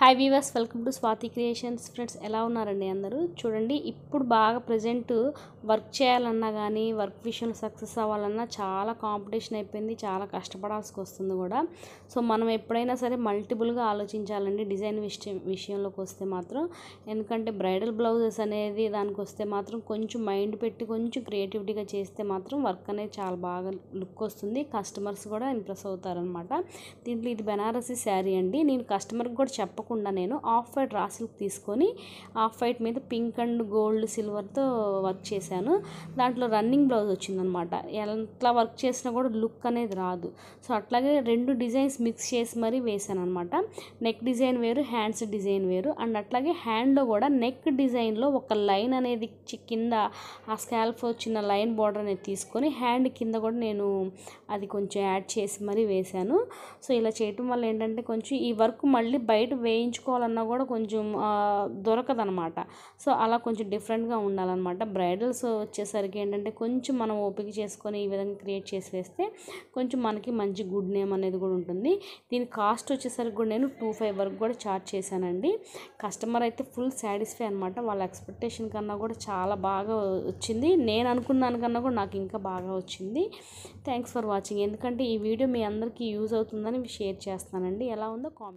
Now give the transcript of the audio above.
hi weavers welcome to Swathi creations friends ఎలా ఉన్నారండి అందరూ చూడండి ఇప్పుడు బాగా ప్రజెంట్ వర్క్ చేయాలన్నా కానీ వర్క్ విషయంలో సక్సెస్ అవ్వాలన్నా చాలా కాంపిటీషన్ అయిపోయింది చాలా కష్టపడాల్సి వస్తుంది కూడా సో మనం ఎప్పుడైనా సరే మల్టిపుల్గా ఆలోచించాలండి డిజైన్ విషయం విషయంలోకి వస్తే మాత్రం ఎందుకంటే బ్రైడల్ బ్లౌజెస్ అనేది దానికి వస్తే మాత్రం కొంచెం మైండ్ పెట్టి కొంచెం క్రియేటివిటీగా చేస్తే మాత్రం వర్క్ అనేది చాలా బాగా లుక్ వస్తుంది కస్టమర్స్ కూడా ఇంప్రెస్ అవుతారనమాట దీంట్లో ఇది బెనారసీ శారీ అండి నేను కస్టమర్కి కూడా చెప్పకుండా కాకుండా నేను ఆఫ్ వైట్ రాసిల్ తీసుకొని ఆఫ్ వైట్ మీద పింక్ అండ్ గోల్డ్ సిల్వర్తో వర్క్ చేశాను దాంట్లో రన్నింగ్ బ్లౌజ్ వచ్చిందనమాట ఎట్లా వర్క్ చేసినా కూడా లుక్ అనేది రాదు సో అట్లాగే రెండు డిజైన్స్ మిక్స్ చేసి మరీ వేశాను అనమాట నెక్ డిజైన్ వేరు హ్యాండ్స్ డిజైన్ వేరు అండ్ అట్లాగే హ్యాండ్లో కూడా నెక్ డిజైన్లో ఒక లైన్ అనేది కింద ఆ స్కాల్ఫ్ చిన్న లైన్ బార్డర్ అనేది తీసుకొని హ్యాండ్ కింద కూడా నేను అది కొంచెం యాడ్ చేసి మరీ వేశాను సో ఇలా చేయటం వల్ల ఏంటంటే కొంచెం ఈ వర్క్ మళ్ళీ బయట వే వేయించుకోవాలన్నా కూడా కొంచెం దొరకదనమాట సో అలా కొంచెం డిఫరెంట్గా ఉండాలన్నమాట బ్రైడల్స్ వచ్చేసరికి ఏంటంటే కొంచెం మనం ఓపిక చేసుకొని ఈ విధంగా క్రియేట్ చేసి వేస్తే కొంచెం మనకి మంచి గుడ్ నేమ్ అనేది కూడా ఉంటుంది దీని కాస్ట్ వచ్చేసరికి కూడా నేను టూ ఫైవ్ వరకు కూడా చార్జ్ చేశానండి కస్టమర్ అయితే ఫుల్ సాటిస్ఫై అనమాట వాళ్ళ ఎక్స్పెక్టేషన్ కన్నా కూడా చాలా బాగా వచ్చింది నేను అనుకున్న దానికన్నా కూడా నాకు ఇంకా బాగా వచ్చింది థ్యాంక్స్ ఫర్ వాచింగ్ ఎందుకంటే ఈ వీడియో మీ అందరికీ యూజ్ అవుతుందని షేర్ చేస్తానండి ఎలా ఉందో కామెంట్